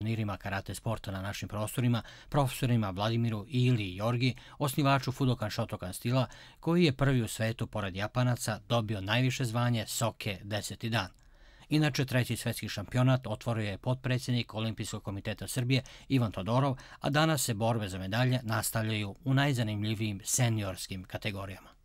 trenirima karate sporta na našim prostorima, profesorima Vladimiru Ili Jorgi, osnivaču Fudokan Shotokan stila, koji je prvi u svetu pored Japanaca dobio najviše zvanje Soke 10. dan. Inače, treći svetski šampionat otvorio je potpredsjednik Olimpijskog komiteta Srbije Ivan Todorov, a danas se borbe za medalje nastavljaju u najzanimljivijim seniorskim kategorijama.